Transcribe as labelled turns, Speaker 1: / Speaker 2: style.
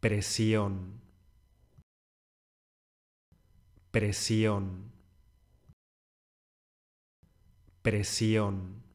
Speaker 1: presión, presión, presión.